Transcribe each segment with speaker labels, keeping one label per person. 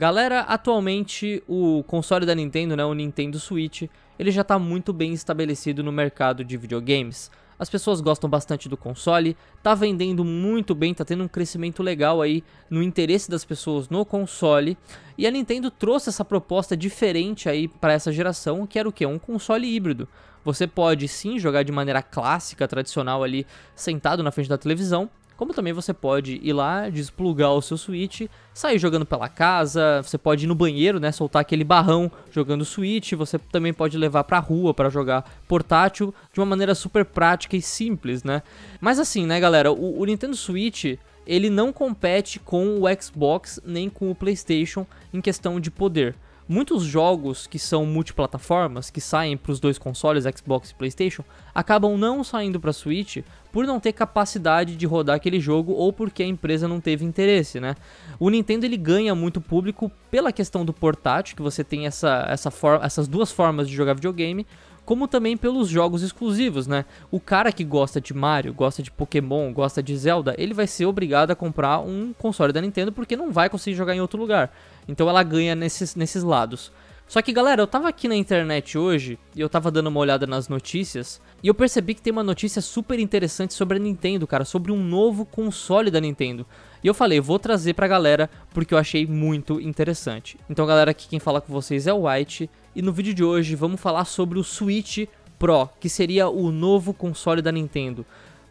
Speaker 1: Galera, atualmente o console da Nintendo, né, o Nintendo Switch, ele já está muito bem estabelecido no mercado de videogames. As pessoas gostam bastante do console, tá vendendo muito bem, tá tendo um crescimento legal aí no interesse das pessoas no console. E a Nintendo trouxe essa proposta diferente aí para essa geração, que era o que? Um console híbrido. Você pode sim jogar de maneira clássica, tradicional ali, sentado na frente da televisão, como também você pode ir lá, desplugar o seu Switch, sair jogando pela casa, você pode ir no banheiro, né, soltar aquele barrão jogando Switch, você também pode levar pra rua para jogar portátil de uma maneira super prática e simples, né? Mas assim, né, galera, o, o Nintendo Switch, ele não compete com o Xbox nem com o PlayStation em questão de poder muitos jogos que são multiplataformas, que saem para os dois consoles, Xbox e PlayStation, acabam não saindo para Switch por não ter capacidade de rodar aquele jogo ou porque a empresa não teve interesse, né? O Nintendo ele ganha muito público pela questão do portátil, que você tem essa, essa essas duas formas de jogar videogame, como também pelos jogos exclusivos, né? O cara que gosta de Mario, gosta de Pokémon, gosta de Zelda, ele vai ser obrigado a comprar um console da Nintendo porque não vai conseguir jogar em outro lugar. Então ela ganha nesses, nesses lados. Só que galera, eu tava aqui na internet hoje e eu tava dando uma olhada nas notícias e eu percebi que tem uma notícia super interessante sobre a Nintendo, cara, sobre um novo console da Nintendo. E eu falei, vou trazer pra galera porque eu achei muito interessante. Então, galera, aqui quem fala com vocês é o White. E no vídeo de hoje vamos falar sobre o Switch Pro, que seria o novo console da Nintendo.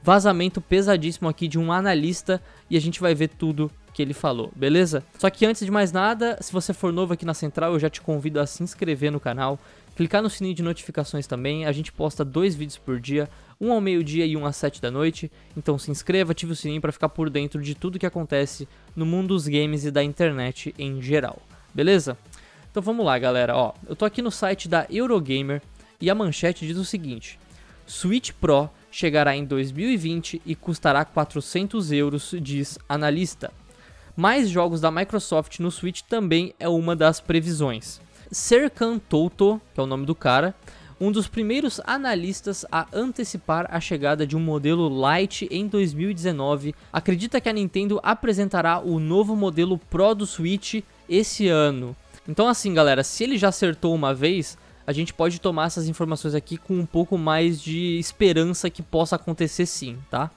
Speaker 1: Vazamento pesadíssimo aqui de um analista e a gente vai ver tudo que ele falou, beleza? Só que antes de mais nada, se você for novo aqui na Central, eu já te convido a se inscrever no canal, Clicar no sininho de notificações também, a gente posta dois vídeos por dia, um ao meio-dia e um às 7 da noite. Então se inscreva, ative o sininho para ficar por dentro de tudo que acontece no mundo dos games e da internet em geral. Beleza? Então vamos lá, galera. Ó, eu tô aqui no site da Eurogamer e a manchete diz o seguinte: Switch Pro chegará em 2020 e custará 400 euros, diz analista. Mais jogos da Microsoft no Switch também é uma das previsões. Serkan Toto, que é o nome do cara, um dos primeiros analistas a antecipar a chegada de um modelo light em 2019, acredita que a Nintendo apresentará o novo modelo Pro do Switch esse ano. Então assim, galera, se ele já acertou uma vez, a gente pode tomar essas informações aqui com um pouco mais de esperança que possa acontecer sim, tá?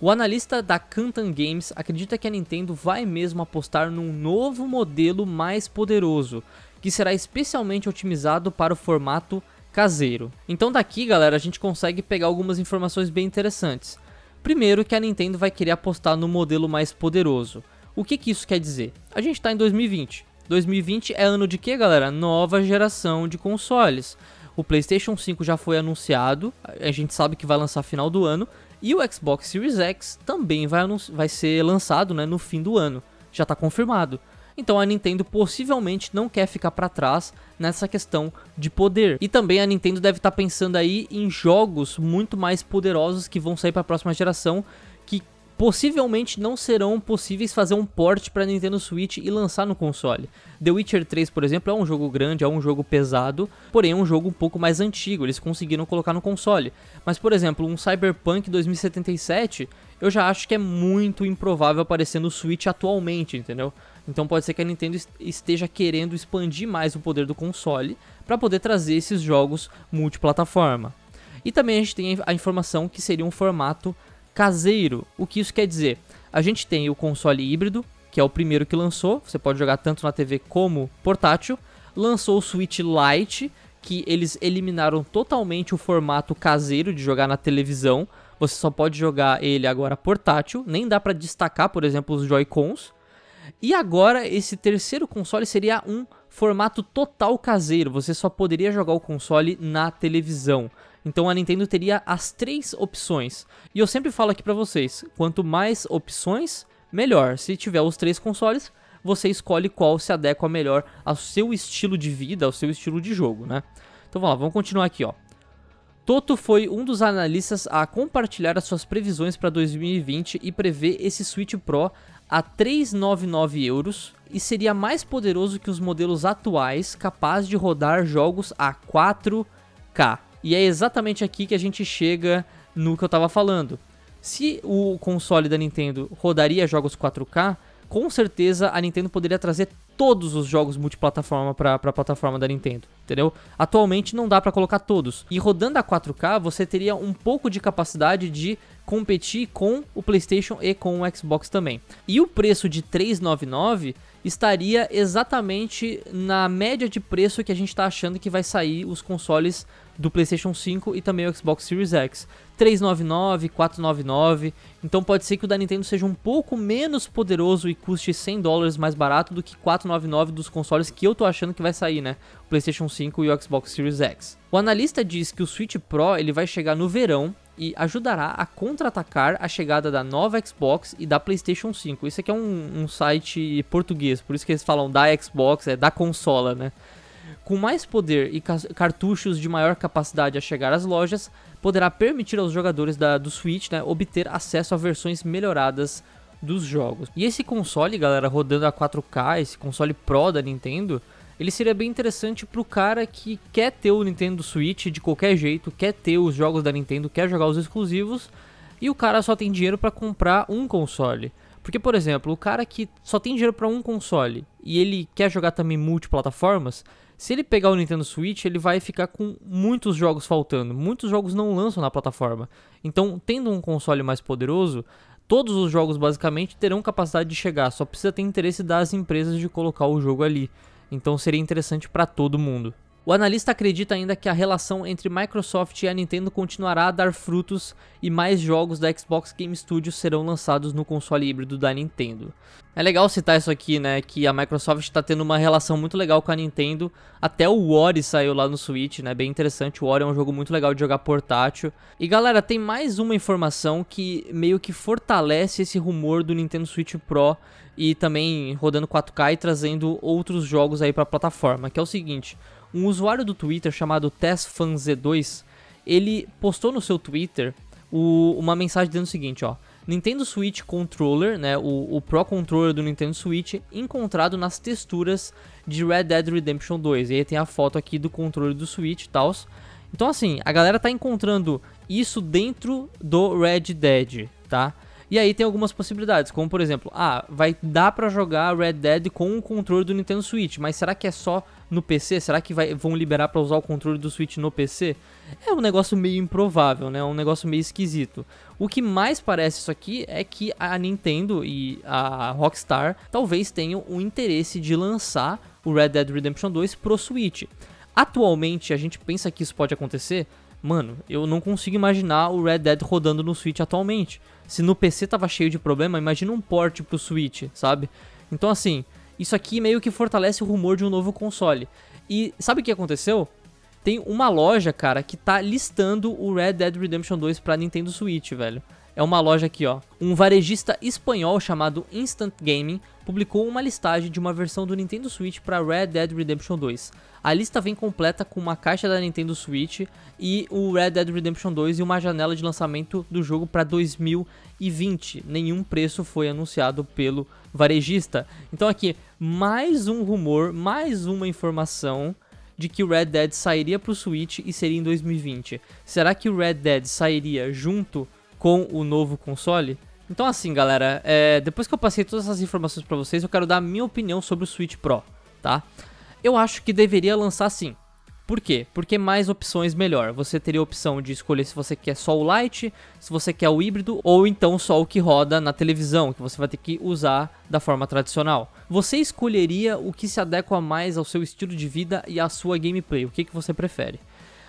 Speaker 1: O analista da Kantan Games acredita que a Nintendo vai mesmo apostar num novo modelo mais poderoso, que será especialmente otimizado para o formato caseiro. Então daqui, galera, a gente consegue pegar algumas informações bem interessantes. Primeiro que a Nintendo vai querer apostar no modelo mais poderoso. O que, que isso quer dizer? A gente está em 2020. 2020 é ano de que, galera? Nova geração de consoles. O PlayStation 5 já foi anunciado, a gente sabe que vai lançar final do ano, e o Xbox Series X também vai, vai ser lançado né, no fim do ano. Já está confirmado. Então a Nintendo possivelmente não quer ficar para trás nessa questão de poder. E também a Nintendo deve estar tá pensando aí em jogos muito mais poderosos que vão sair para a próxima geração que possivelmente não serão possíveis fazer um port para Nintendo Switch e lançar no console. The Witcher 3, por exemplo, é um jogo grande, é um jogo pesado, porém é um jogo um pouco mais antigo, eles conseguiram colocar no console. Mas, por exemplo, um Cyberpunk 2077, eu já acho que é muito improvável aparecer no Switch atualmente, entendeu? Então pode ser que a Nintendo esteja querendo expandir mais o poder do console para poder trazer esses jogos multiplataforma. E também a gente tem a informação que seria um formato caseiro. O que isso quer dizer? A gente tem o console híbrido, que é o primeiro que lançou, você pode jogar tanto na TV como portátil. Lançou o Switch Lite, que eles eliminaram totalmente o formato caseiro de jogar na televisão. Você só pode jogar ele agora portátil, nem dá para destacar, por exemplo, os Joy-Cons. E agora, esse terceiro console seria um formato total caseiro, você só poderia jogar o console na televisão. Então a Nintendo teria as três opções. E eu sempre falo aqui para vocês, quanto mais opções, melhor. Se tiver os três consoles, você escolhe qual se adequa melhor ao seu estilo de vida, ao seu estilo de jogo, né? Então vamos lá, vamos continuar aqui, ó. Toto foi um dos analistas a compartilhar as suas previsões para 2020 e prevê esse Switch Pro a 399 euros e seria mais poderoso que os modelos atuais, capaz de rodar jogos a 4K. E é exatamente aqui que a gente chega no que eu estava falando. Se o console da Nintendo rodaria jogos 4K, com certeza a Nintendo poderia trazer todos os jogos multiplataforma para a plataforma da Nintendo, entendeu? Atualmente não dá para colocar todos. E rodando a 4K, você teria um pouco de capacidade de competir com o PlayStation e com o Xbox também. E o preço de 399 estaria exatamente na média de preço que a gente está achando que vai sair os consoles do PlayStation 5 e também o Xbox Series X. 399, 499. Então pode ser que o da Nintendo seja um pouco menos poderoso e custe 100 dólares mais barato do que 499 dos consoles que eu tô achando que vai sair, né? O PlayStation 5 e o Xbox Series X. O analista diz que o Switch Pro ele vai chegar no verão e ajudará a contra-atacar a chegada da nova Xbox e da PlayStation 5. Isso aqui é um, um site português, por isso que eles falam da Xbox, é da consola, né? com mais poder e cartuchos de maior capacidade a chegar às lojas, poderá permitir aos jogadores da, do Switch né, obter acesso a versões melhoradas dos jogos. E esse console, galera, rodando a 4K, esse console Pro da Nintendo, ele seria bem interessante pro cara que quer ter o Nintendo Switch de qualquer jeito, quer ter os jogos da Nintendo, quer jogar os exclusivos, e o cara só tem dinheiro para comprar um console. Porque, por exemplo, o cara que só tem dinheiro para um console e ele quer jogar também multiplataformas, se ele pegar o Nintendo Switch, ele vai ficar com muitos jogos faltando. Muitos jogos não lançam na plataforma. Então, tendo um console mais poderoso, todos os jogos basicamente terão capacidade de chegar, só precisa ter interesse das empresas de colocar o jogo ali. Então seria interessante para todo mundo. O analista acredita ainda que a relação entre Microsoft e a Nintendo continuará a dar frutos e mais jogos da Xbox Game Studios serão lançados no console híbrido da Nintendo. É legal citar isso aqui, né? Que a Microsoft está tendo uma relação muito legal com a Nintendo. Até o Ori saiu lá no Switch, né? Bem interessante. O Ori é um jogo muito legal de jogar portátil. E galera, tem mais uma informação que meio que fortalece esse rumor do Nintendo Switch Pro e também rodando 4K e trazendo outros jogos aí para a plataforma, que é o seguinte. Um usuário do Twitter chamado TessFanZ2, ele postou no seu Twitter o, uma mensagem dizendo o seguinte, ó. Nintendo Switch Controller, né, o, o, Pro Controller do Nintendo Switch, encontrado nas texturas de Red Dead Redemption 2. E aí tem a foto aqui do controle do Switch e tal. Então assim, a galera tá encontrando isso dentro do Red Dead, tá? E aí tem algumas possibilidades, como por exemplo, ah, vai dar para jogar Red Dead com o controle do Nintendo Switch, mas será que é só no PC? Será que vai, vão liberar para usar o controle do Switch no PC? É um negócio meio improvável, né? Um negócio meio esquisito. O que mais parece isso aqui é que a Nintendo e a Rockstar talvez tenham o interesse de lançar o Red Dead Redemption 2 pro Switch. Atualmente a gente pensa que isso pode acontecer, mano, eu não consigo imaginar o Red Dead rodando no Switch atualmente. Se no PC tava cheio de problema, imagina um port pro Switch, sabe? Então assim, isso aqui meio que fortalece o rumor de um novo console. E sabe o que aconteceu? Tem uma loja, cara, que tá listando o Red Dead Redemption 2 pra Nintendo Switch, velho. É uma loja aqui, ó. Um varejista espanhol chamado Instant Gaming publicou uma listagem de uma versão do Nintendo Switch para Red Dead Redemption 2. A lista vem completa com uma caixa da Nintendo Switch e o Red Dead Redemption 2 e uma janela de lançamento do jogo para 2020. Nenhum preço foi anunciado pelo varejista. Então aqui, mais um rumor, mais uma informação de que o Red Dead sairia para o Switch e seria em 2020. Será que o Red Dead sairia junto com o novo console? Então assim, galera, é, depois que eu passei todas essas informações para vocês, eu quero dar a minha opinião sobre o Switch Pro, tá? Eu acho que deveria lançar sim. Por quê? Porque mais opções melhor. Você teria a opção de escolher se você quer só o Lite, se você quer o híbrido ou então só o que roda na televisão, que você vai ter que usar da forma tradicional. Você escolheria o que se adequa mais ao seu estilo de vida e à sua gameplay, o que, que você prefere.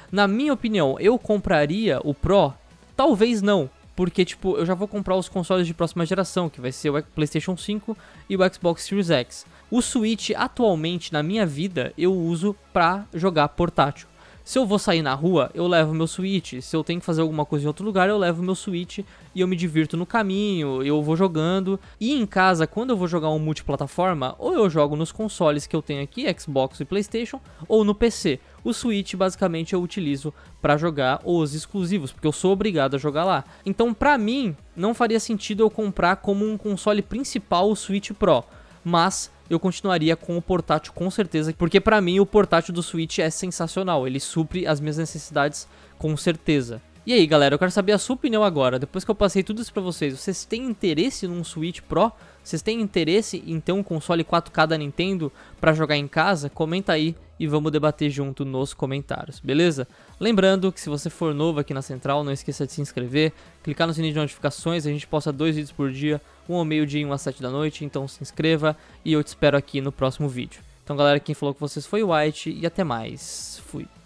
Speaker 1: Na minha opinião, eu compraria o Pro? Talvez não, porque tipo, eu já vou comprar os consoles de próxima geração, que vai ser o PlayStation 5 e o Xbox Series X. O Switch atualmente na minha vida eu uso pra jogar portátil. Se eu vou sair na rua, eu levo meu Switch. Se eu tenho que fazer alguma coisa em outro lugar, eu levo meu Switch e eu me divirto no caminho, eu vou jogando. E em casa, quando eu vou jogar um multiplataforma, ou eu jogo nos consoles que eu tenho aqui, Xbox e PlayStation, ou no PC. O Switch basicamente eu utilizo para jogar os exclusivos, porque eu sou obrigado a jogar lá. Então, para mim, não faria sentido eu comprar como um console principal o Switch Pro, mas eu continuaria com o portátil com certeza, porque para mim o portátil do Switch é sensacional, ele supre as minhas necessidades com certeza. E aí, galera, eu quero saber a sua opinião agora. Depois que eu passei tudo isso para vocês, vocês têm interesse num Switch Pro? Vocês têm interesse em ter um console 4K da Nintendo para jogar em casa? Comenta aí e vamos debater junto nos comentários, beleza? Lembrando que se você for novo aqui na Central, não esqueça de se inscrever, clicar no sininho de notificações, a gente posta dois vídeos por dia, um ao meio-dia e um às sete da noite, então se inscreva e eu te espero aqui no próximo vídeo. Então galera, quem falou com vocês foi o White e até mais. Fui.